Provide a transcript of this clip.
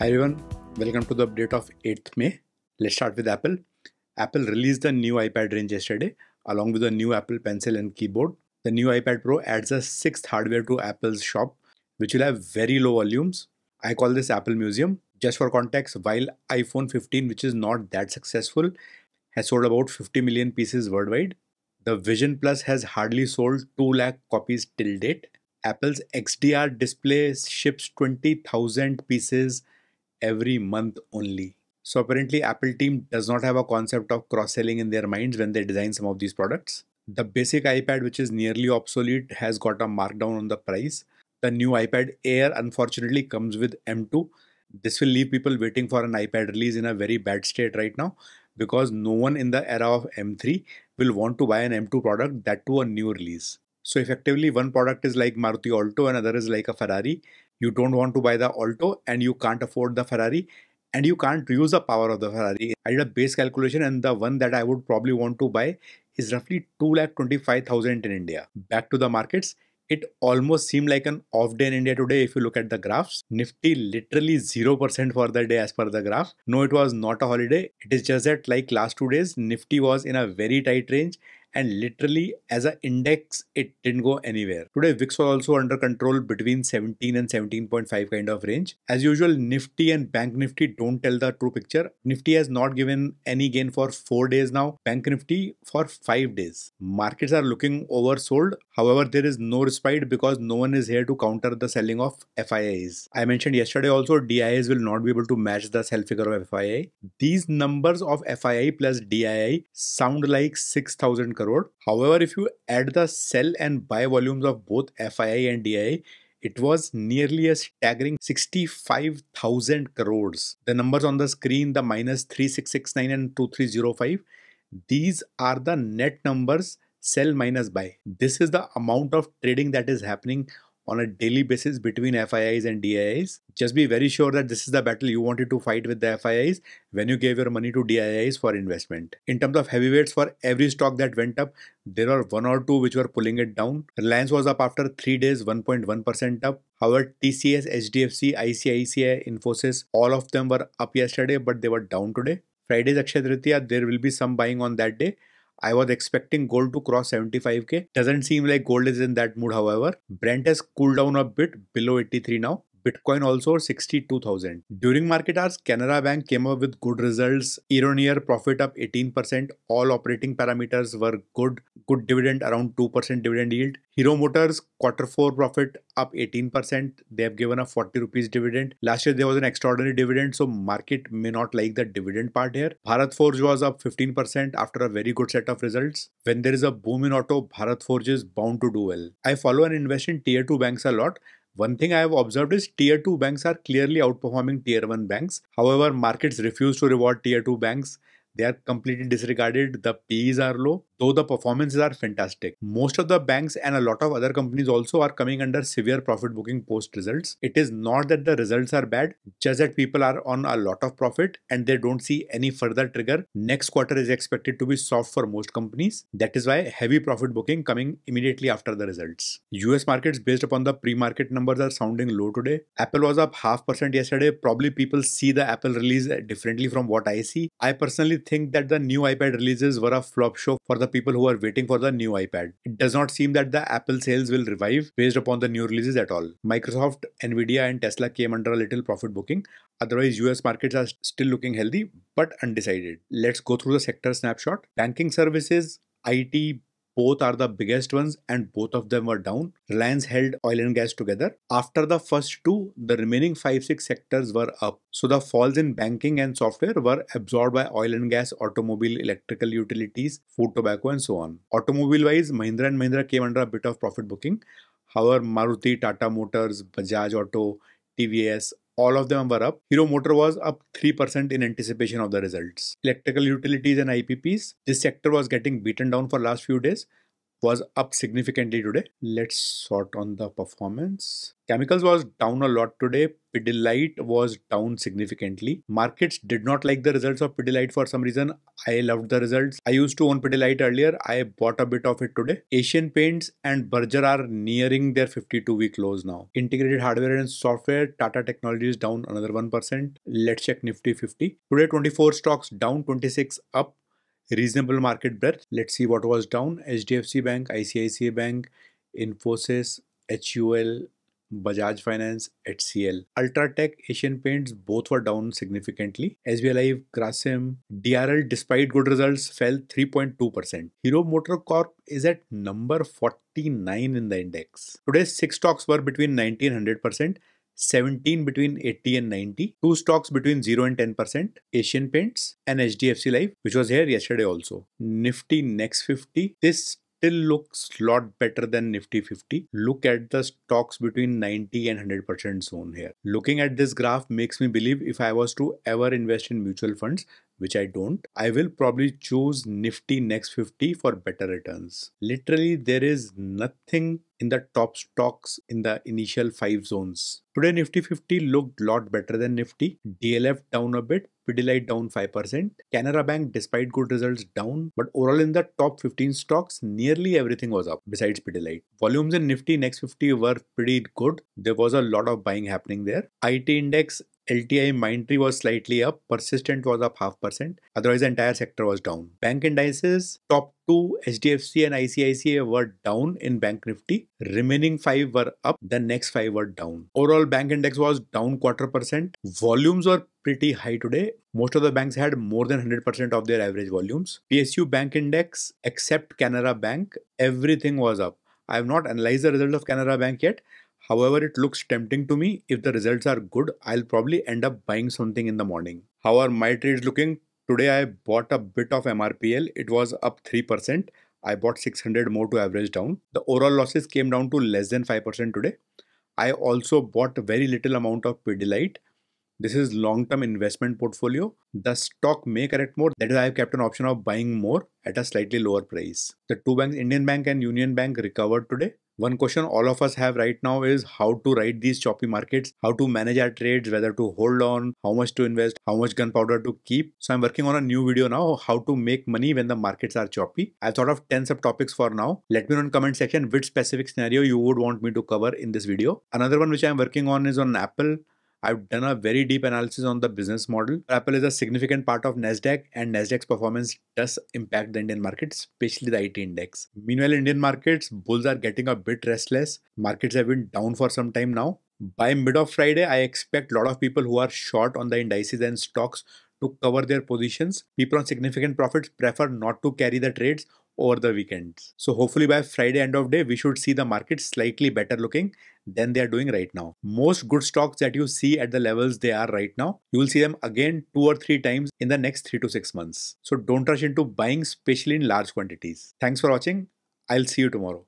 Hi everyone, welcome to the update of 8th May. Let's start with Apple. Apple released the new iPad range yesterday along with the new Apple Pencil and keyboard. The new iPad Pro adds a sixth hardware to Apple's shop, which will have very low volumes. I call this Apple Museum. Just for context, while iPhone 15, which is not that successful, has sold about 50 million pieces worldwide, the Vision Plus has hardly sold 2 lakh copies till date. Apple's XDR display ships 20,000 pieces every month only. So apparently Apple team does not have a concept of cross-selling in their minds when they design some of these products. The basic iPad which is nearly obsolete has got a markdown on the price. The new iPad Air unfortunately comes with M2. This will leave people waiting for an iPad release in a very bad state right now because no one in the era of M3 will want to buy an M2 product that to a new release. So effectively one product is like Maruti Alto, another is like a Ferrari you don't want to buy the Alto and you can't afford the Ferrari and you can't use the power of the Ferrari. I did a base calculation and the one that I would probably want to buy is roughly 2,25,000 in India. Back to the markets, it almost seemed like an off day in India today if you look at the graphs. Nifty literally 0% for the day as per the graph. No, it was not a holiday. It is just that like last two days, Nifty was in a very tight range and literally as an index it didn't go anywhere. Today VIX was also under control between 17 and 17.5 kind of range. As usual Nifty and Bank Nifty don't tell the true picture. Nifty has not given any gain for 4 days now. Bank Nifty for 5 days. Markets are looking oversold. However there is no respite because no one is here to counter the selling of FIIs. I mentioned yesterday also DIIs will not be able to match the sell figure of FII. These numbers of FII plus DII sound like 6000 crore. However, if you add the sell and buy volumes of both FII and DII, it was nearly a staggering 65,000 crores. The numbers on the screen, the minus 3669 and 2305, these are the net numbers sell minus buy. This is the amount of trading that is happening on a daily basis between FIIs and DIIs. Just be very sure that this is the battle you wanted to fight with the FIIs when you gave your money to DIIs for investment. In terms of heavyweights, for every stock that went up, there were one or two which were pulling it down. Reliance was up after three days, 1.1% up. However, TCS, HDFC, ICICI, Infosys, all of them were up yesterday, but they were down today. Friday's Akshay there will be some buying on that day. I was expecting gold to cross 75k. Doesn't seem like gold is in that mood, however. Brent has cooled down a bit below 83 now. Bitcoin also 62,000. During market hours, Canara Bank came up with good results. Year on year, profit up 18%. All operating parameters were good. Good dividend, around 2% dividend yield. Hero Motors, quarter four profit up 18%. They have given a 40 rupees dividend. Last year, there was an extraordinary dividend, so market may not like the dividend part here. Bharat Forge was up 15% after a very good set of results. When there is a boom in auto, Bharat Forge is bound to do well. I follow and invest in tier 2 banks a lot one thing I have observed is tier 2 banks are clearly outperforming tier 1 banks. However, markets refuse to reward tier 2 banks. They are completely disregarded. The P's are low though the performances are fantastic. Most of the banks and a lot of other companies also are coming under severe profit booking post results. It is not that the results are bad, just that people are on a lot of profit and they don't see any further trigger. Next quarter is expected to be soft for most companies. That is why heavy profit booking coming immediately after the results. US markets based upon the pre-market numbers are sounding low today. Apple was up half percent yesterday. Probably people see the Apple release differently from what I see. I personally think that the new iPad releases were a flop show for the the people who are waiting for the new iPad. It does not seem that the Apple sales will revive based upon the new releases at all. Microsoft, Nvidia, and Tesla came under a little profit booking. Otherwise, US markets are still looking healthy but undecided. Let's go through the sector snapshot. Banking services, IT, both are the biggest ones and both of them were down. Reliance held oil and gas together. After the first two, the remaining 5-6 sectors were up. So the falls in banking and software were absorbed by oil and gas, automobile, electrical utilities, food, tobacco and so on. Automobile wise, Mahindra and Mahindra came under a bit of profit booking. However, Maruti, Tata Motors, Bajaj Auto, TVS, all of them were up. Hero Motor was up 3% in anticipation of the results. Electrical utilities and IPPs, this sector was getting beaten down for last few days was up significantly today. Let's sort on the performance. Chemicals was down a lot today. Pidilite was down significantly. Markets did not like the results of Pidilite for some reason. I loved the results. I used to own Pidilite earlier. I bought a bit of it today. Asian Paints and Berger are nearing their 52 week lows now. Integrated hardware and software. Tata Technologies down another 1%. Let's check Nifty 50. Today 24 stocks down 26 up reasonable market breadth. Let's see what was down. HDFC Bank, ICICI Bank, Infosys, HUL, Bajaj Finance, HCL. Ultratech, Asian Paints both were down significantly. SBI Life, Grasim, DRL despite good results fell 3.2%. Hero Motor Corp is at number 49 in the index. Today's six stocks were between 1900% 17 between 80 and 90, two stocks between 0 and 10%, Asian Paints and HDFC Life, which was here yesterday also. Nifty Next 50, this still looks a lot better than Nifty 50. Look at the stocks between 90 and 100% zone here. Looking at this graph makes me believe if I was to ever invest in mutual funds, which I don't, I will probably choose Nifty Next 50 for better returns. Literally, there is nothing in the top stocks in the initial five zones. Today Nifty 50 looked lot better than Nifty. DLF down a bit, Pidilite down 5%, Canara Bank despite good results down, but overall in the top 15 stocks nearly everything was up besides Pidilite. Volumes in Nifty next 50 were pretty good. There was a lot of buying happening there. IT index LTI Mindtree was slightly up, Persistent was up half percent. Otherwise, the entire sector was down. Bank indices, top two, HDFC and ICICI were down in Bank Nifty. Remaining five were up. The next five were down. Overall, bank index was down quarter percent. Volumes were pretty high today. Most of the banks had more than 100% of their average volumes. PSU bank index, except Canara Bank, everything was up. I have not analyzed the result of Canara Bank yet. However, it looks tempting to me. If the results are good, I'll probably end up buying something in the morning. How are my trades looking? Today I bought a bit of MRPL. It was up 3%. I bought 600 more to average down. The overall losses came down to less than 5% today. I also bought very little amount of Pidilite. This is long-term investment portfolio. The stock may correct more. That is, I have kept an option of buying more at a slightly lower price. The two banks, Indian Bank and Union Bank, recovered today. One question all of us have right now is how to ride these choppy markets, how to manage our trades, whether to hold on, how much to invest, how much gunpowder to keep. So I'm working on a new video now, how to make money when the markets are choppy. I've thought of 10 subtopics for now. Let me know in comment section which specific scenario you would want me to cover in this video. Another one which I'm working on is on Apple. I've done a very deep analysis on the business model. Apple is a significant part of Nasdaq and Nasdaq's performance does impact the Indian market, especially the IT index. Meanwhile, Indian markets bulls are getting a bit restless. Markets have been down for some time now. By mid of Friday, I expect a lot of people who are short on the indices and stocks to cover their positions. People on significant profits prefer not to carry the trades over the weekends. So hopefully by Friday end of day, we should see the market slightly better looking than they are doing right now. Most good stocks that you see at the levels they are right now, you will see them again two or three times in the next three to six months. So don't rush into buying, especially in large quantities. Thanks for watching. I'll see you tomorrow.